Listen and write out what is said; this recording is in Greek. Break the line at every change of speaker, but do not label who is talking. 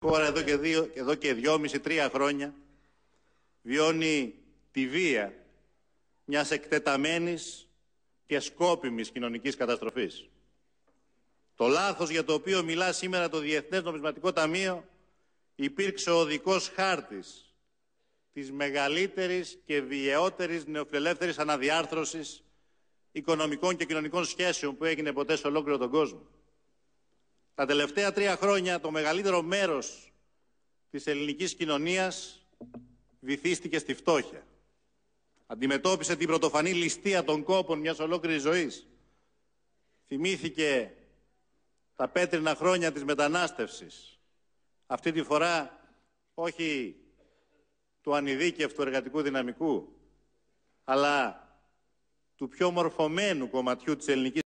χώρα εδώ και, δύο, εδώ και δυόμιση, τρία χρόνια βιώνει τη βία μιας εκτεταμένης και σκόπιμης κοινωνικής καταστροφής. Το λάθος για το οποίο μιλά σήμερα το Διεθνές Νομισματικό Ταμείο υπήρξε ο δικός χάρτης της μεγαλύτερης και βιαιότερης νεοφιλελεύθερης αναδιάρθρωσης οικονομικών και κοινωνικών σχέσεων που έγινε ποτέ σε ολόκληρο τον κόσμο. Τα τελευταία τρία χρόνια το μεγαλύτερο μέρος της ελληνικής κοινωνίας βυθίστηκε στη φτώχεια. Αντιμετώπισε την πρωτοφανή ληστεία των κόπων μιας ολόκληρης ζωής. Θυμήθηκε τα πέτρινα χρόνια της μετανάστευσης. Αυτή τη φορά όχι του ανειδίκευτου εργατικού δυναμικού, αλλά του πιο μορφωμένου κομματιού της ελληνικής